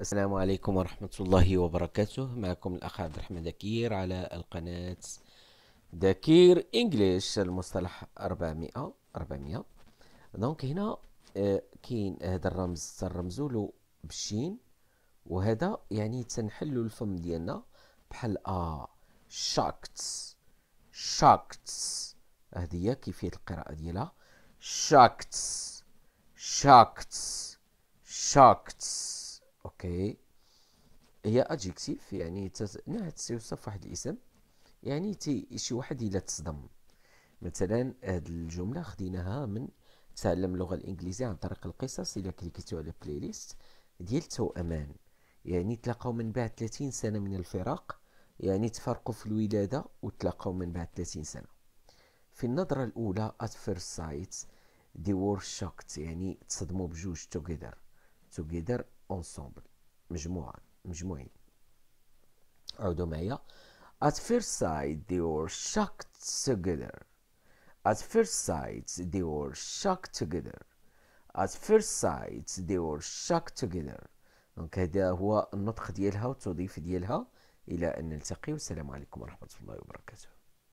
السلام عليكم ورحمة الله وبركاته معكم الأخ عبد الرحمن دكير على القناة دكير إنجليش المصطلح 400 400 دونك هنا آه، كاين هذا الرمز تنرمزو له بالشين وهذا يعني تنحلو الفم ديالنا بحال ا آه، شاكتس شاكتس هذه هي كيفية القراءة ديالها شاكتس شاكتس شاكتس اوكي هي ادجكتيف يعني تت... نعم تستوصف واحد الاسم يعني تي شي واحد الا تصدم مثلا هاد الجمله خديناها من تعلم اللغه الانجليزيه عن طريق القصص الى كليكيتو على بلاي ليست ديال توأمان يعني تلاقاو من بعد 30 سنه من الفراق يعني تفرقوا في الولاده وتلاقاو من بعد 30 سنه في النظره الاولى at first sight they were shocked يعني تصدموا بجوج together together ensemble مجموعة مجموعين عودوا معايا At first sight they were shocked together At first sight they were shocked together At first sight they were shocked together دونك هذا هو النطق ديالها والتوظيف ديالها إلى أن نلتقي والسلام عليكم ورحمة الله وبركاته